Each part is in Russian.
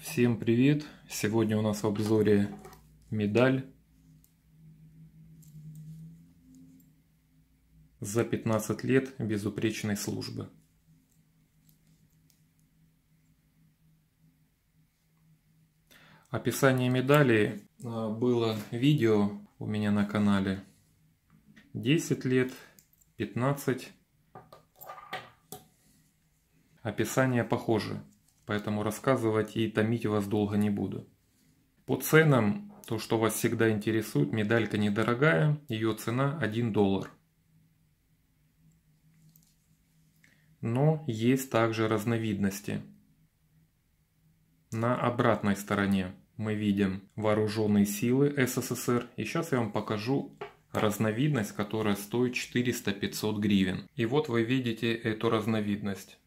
Всем привет! Сегодня у нас в обзоре медаль за 15 лет безупречной службы. Описание медали а, было видео у меня на канале 10 лет, 15. Описание похоже поэтому рассказывать и томить вас долго не буду. По ценам, то, что вас всегда интересует, медалька недорогая, ее цена 1 доллар. Но есть также разновидности. На обратной стороне мы видим вооруженные силы СССР. И сейчас я вам покажу разновидность, которая стоит 400-500 гривен. И вот вы видите эту разновидность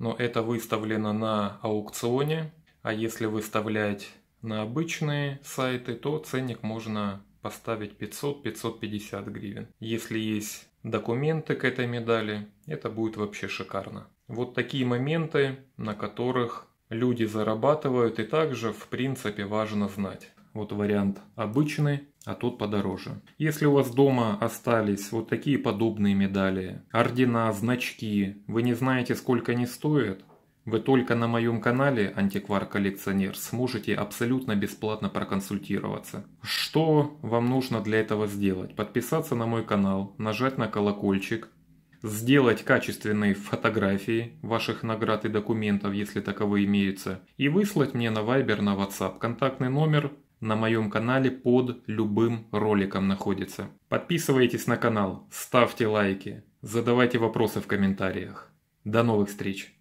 но это выставлено на аукционе. А если выставлять на обычные сайты, то ценник можно поставить 500-550 гривен. Если есть документы к этой медали, это будет вообще шикарно. Вот такие моменты, на которых люди зарабатывают, и также, в принципе, важно знать. Вот вариант обычный, а тот подороже. Если у вас дома остались вот такие подобные медали, ордена, значки, вы не знаете, сколько они стоят, вы только на моем канале «Антиквар-коллекционер» сможете абсолютно бесплатно проконсультироваться. Что вам нужно для этого сделать? Подписаться на мой канал, нажать на колокольчик, сделать качественные фотографии ваших наград и документов, если таковые имеются, и выслать мне на Viber, на WhatsApp контактный номер на моем канале под любым роликом находится. Подписывайтесь на канал, ставьте лайки, задавайте вопросы в комментариях. До новых встреч!